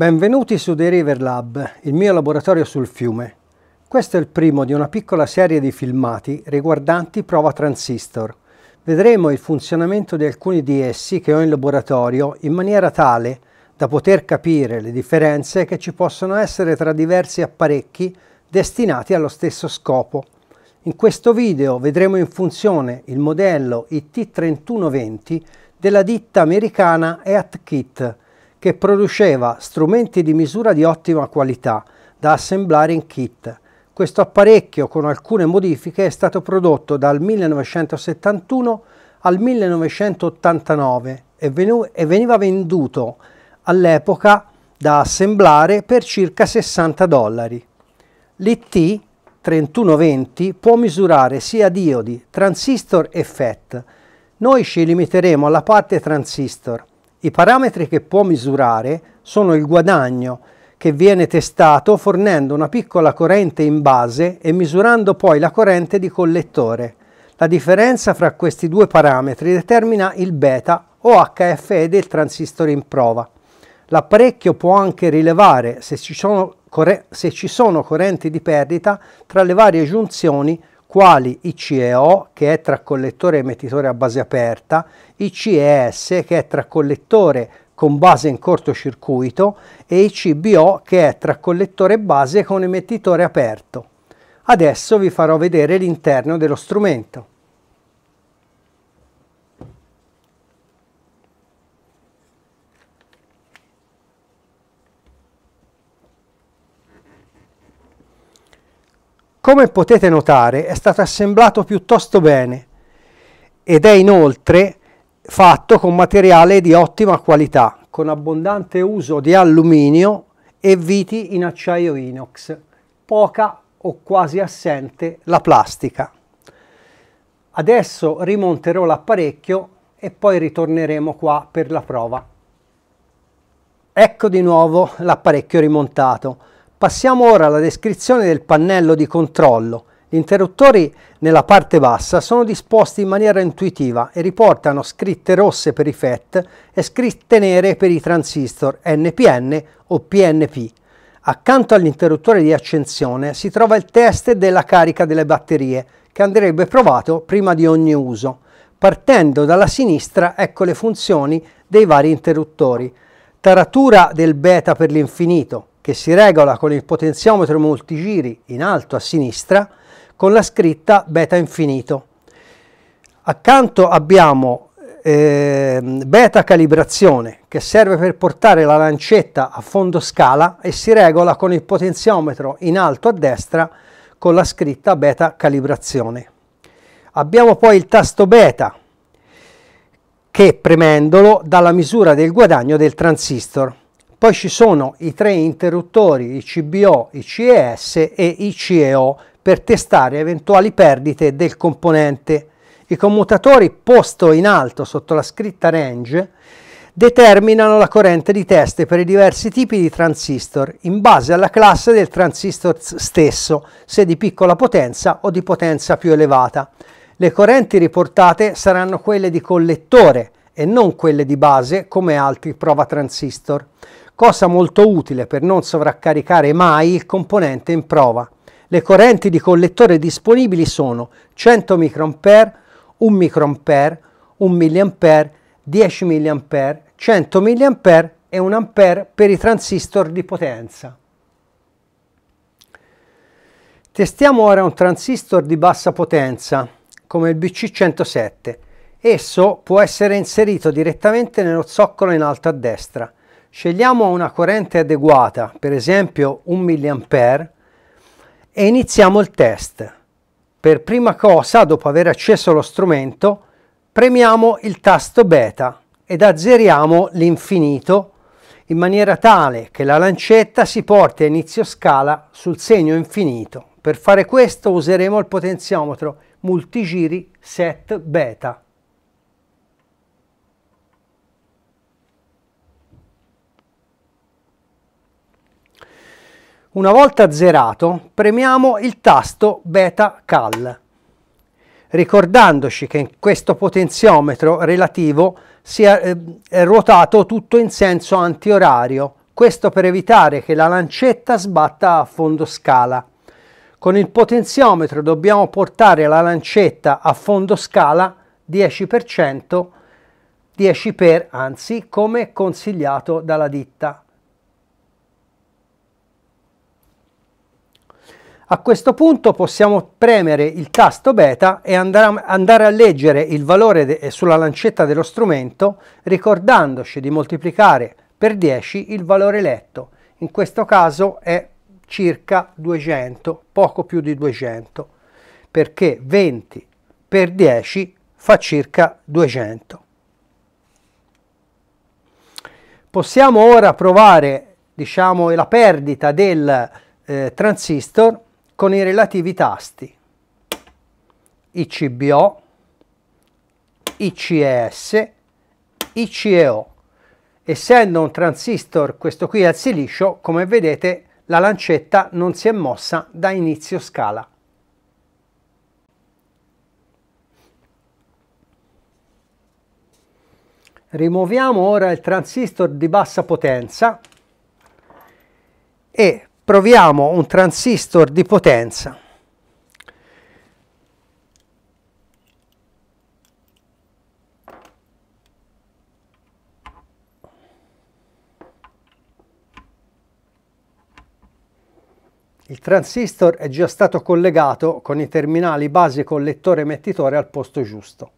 Benvenuti su The River Lab, il mio laboratorio sul fiume. Questo è il primo di una piccola serie di filmati riguardanti prova transistor. Vedremo il funzionamento di alcuni di essi che ho in laboratorio in maniera tale da poter capire le differenze che ci possono essere tra diversi apparecchi destinati allo stesso scopo. In questo video vedremo in funzione il modello IT3120 della ditta americana EAT che produceva strumenti di misura di ottima qualità da assemblare in kit. Questo apparecchio con alcune modifiche è stato prodotto dal 1971 al 1989 e veniva venduto all'epoca da assemblare per circa 60 dollari. L'IT 3120 può misurare sia diodi, transistor e FET. Noi ci limiteremo alla parte transistor. I parametri che può misurare sono il guadagno, che viene testato fornendo una piccola corrente in base e misurando poi la corrente di collettore. La differenza fra questi due parametri determina il beta o HFE del transistore in prova. L'apparecchio può anche rilevare se ci sono, se ci sono correnti di perdita tra le varie giunzioni quali ICEO che è tra collettore e emettitore a base aperta, ICES che è tra collettore con base in cortocircuito e ICBO che è tra collettore base con emettitore aperto. Adesso vi farò vedere l'interno dello strumento. Come potete notare è stato assemblato piuttosto bene ed è inoltre fatto con materiale di ottima qualità, con abbondante uso di alluminio e viti in acciaio inox, poca o quasi assente la plastica. Adesso rimonterò l'apparecchio e poi ritorneremo qua per la prova. Ecco di nuovo l'apparecchio rimontato. Passiamo ora alla descrizione del pannello di controllo. Gli interruttori nella parte bassa sono disposti in maniera intuitiva e riportano scritte rosse per i FET e scritte nere per i transistor NPN o PNP. Accanto all'interruttore di accensione si trova il test della carica delle batterie che andrebbe provato prima di ogni uso. Partendo dalla sinistra ecco le funzioni dei vari interruttori. Taratura del beta per l'infinito, che si regola con il potenziometro multigiri in alto a sinistra con la scritta beta infinito. Accanto abbiamo eh, beta calibrazione che serve per portare la lancetta a fondo scala e si regola con il potenziometro in alto a destra con la scritta beta calibrazione. Abbiamo poi il tasto beta che premendolo dà la misura del guadagno del transistor. Poi ci sono i tre interruttori, i CBO, i CES e i CEO per testare eventuali perdite del componente. I commutatori posto in alto sotto la scritta range determinano la corrente di test per i diversi tipi di transistor in base alla classe del transistor stesso, se di piccola potenza o di potenza più elevata. Le correnti riportate saranno quelle di collettore e non quelle di base come altri prova transistor cosa molto utile per non sovraccaricare mai il componente in prova. Le correnti di collettore disponibili sono 100 microampere, 1 microampere, 1 mA, 10 mA, 100 mA e 1 A per i transistor di potenza. Testiamo ora un transistor di bassa potenza, come il BC107. Esso può essere inserito direttamente nello zoccolo in alto a destra. Scegliamo una corrente adeguata, per esempio 1 mA, e iniziamo il test. Per prima cosa, dopo aver acceso lo strumento, premiamo il tasto beta ed azzeriamo l'infinito in maniera tale che la lancetta si porti a inizio scala sul segno infinito. Per fare questo useremo il potenziometro multigiri set beta. Una volta zerato, premiamo il tasto beta cal, ricordandoci che in questo potenziometro relativo sia eh, ruotato tutto in senso antiorario, questo per evitare che la lancetta sbatta a fondo scala. Con il potenziometro dobbiamo portare la lancetta a fondo scala 10%, 10 per anzi, come consigliato dalla ditta. A questo punto possiamo premere il tasto beta e andare a leggere il valore sulla lancetta dello strumento ricordandoci di moltiplicare per 10 il valore letto. In questo caso è circa 200, poco più di 200, perché 20 per 10 fa circa 200. Possiamo ora provare diciamo, la perdita del eh, transistor con i relativi tasti ICBO, ICES, ICEO. Essendo un transistor questo qui al silicio, come vedete la lancetta non si è mossa da inizio scala. Rimuoviamo ora il transistor di bassa potenza e proviamo un transistor di potenza Il transistor è già stato collegato con i terminali base collettore-emettitore al posto giusto.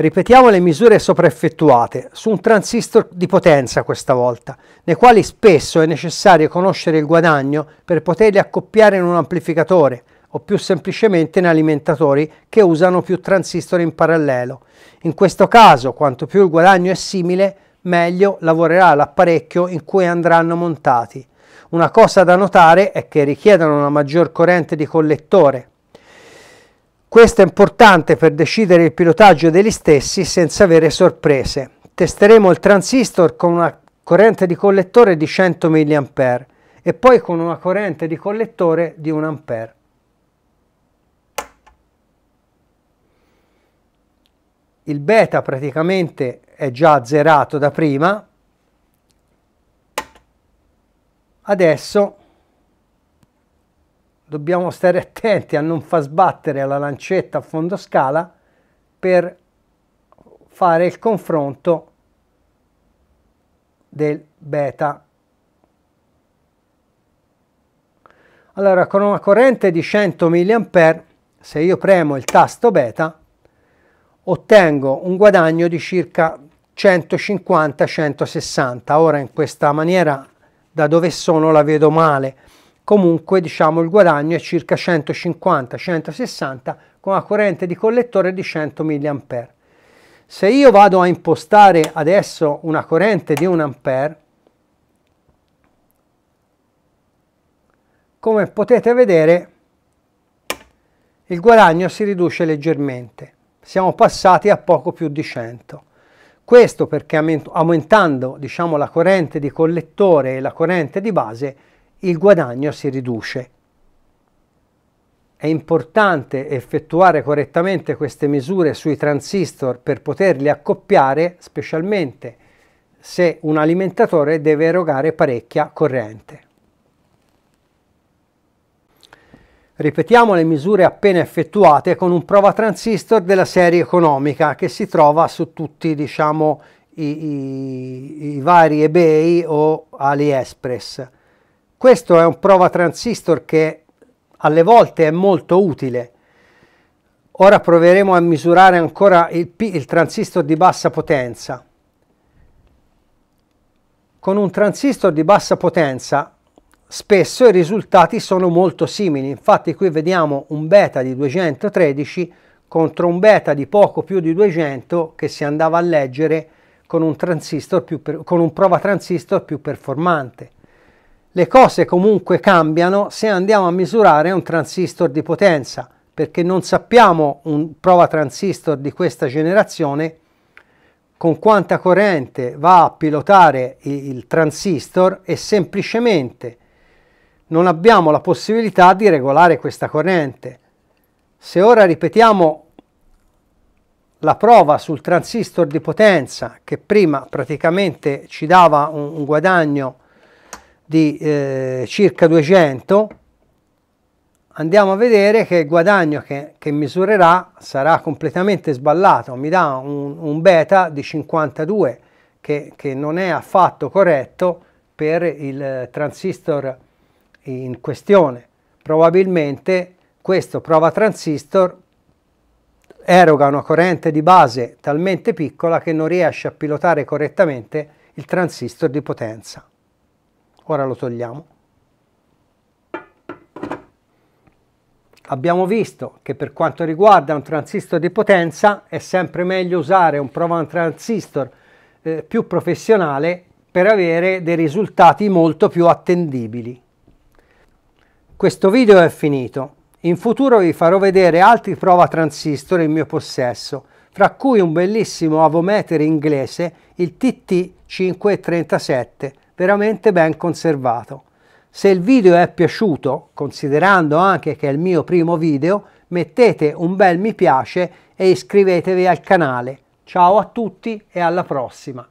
Ripetiamo le misure sopra effettuate su un transistor di potenza questa volta, nei quali spesso è necessario conoscere il guadagno per poterli accoppiare in un amplificatore o più semplicemente in alimentatori che usano più transistor in parallelo. In questo caso, quanto più il guadagno è simile, meglio lavorerà l'apparecchio in cui andranno montati. Una cosa da notare è che richiedono una maggior corrente di collettore, questo è importante per decidere il pilotaggio degli stessi senza avere sorprese. Testeremo il transistor con una corrente di collettore di 100 mA e poi con una corrente di collettore di 1 A. Il beta praticamente è già zerato da prima. Adesso dobbiamo stare attenti a non far sbattere la lancetta a fondo scala per fare il confronto del beta. Allora, con una corrente di 100 mA, se io premo il tasto beta, ottengo un guadagno di circa 150-160. Ora in questa maniera da dove sono la vedo male comunque diciamo il guadagno è circa 150-160 con una corrente di collettore di 100 mA. Se io vado a impostare adesso una corrente di 1 A, come potete vedere il guadagno si riduce leggermente. Siamo passati a poco più di 100. Questo perché aumentando diciamo, la corrente di collettore e la corrente di base il guadagno si riduce. È importante effettuare correttamente queste misure sui transistor per poterli accoppiare, specialmente se un alimentatore deve erogare parecchia corrente. Ripetiamo le misure appena effettuate con un prova transistor della serie economica che si trova su tutti diciamo, i, i, i vari eBay o AliExpress. Questo è un prova transistor che alle volte è molto utile. Ora proveremo a misurare ancora il, il transistor di bassa potenza. Con un transistor di bassa potenza spesso i risultati sono molto simili. Infatti qui vediamo un beta di 213 contro un beta di poco più di 200 che si andava a leggere con un, transistor più per, con un prova transistor più performante. Le cose comunque cambiano se andiamo a misurare un transistor di potenza, perché non sappiamo un prova transistor di questa generazione con quanta corrente va a pilotare il transistor e semplicemente non abbiamo la possibilità di regolare questa corrente. Se ora ripetiamo la prova sul transistor di potenza che prima praticamente ci dava un, un guadagno di eh, circa 200 andiamo a vedere che il guadagno che, che misurerà sarà completamente sballato mi dà un, un beta di 52 che, che, non è affatto corretto per il eh, transistor in questione probabilmente questo prova transistor eroga una corrente di base talmente piccola che non riesce a pilotare correttamente il transistor di potenza Ora lo togliamo. Abbiamo visto che per quanto riguarda un transistor di potenza è sempre meglio usare un Provan transistor eh, più professionale per avere dei risultati molto più attendibili. Questo video è finito. In futuro vi farò vedere altri prova transistor in mio possesso, fra cui un bellissimo avometer inglese, il TT537, veramente ben conservato. Se il video è piaciuto, considerando anche che è il mio primo video, mettete un bel mi piace e iscrivetevi al canale. Ciao a tutti e alla prossima!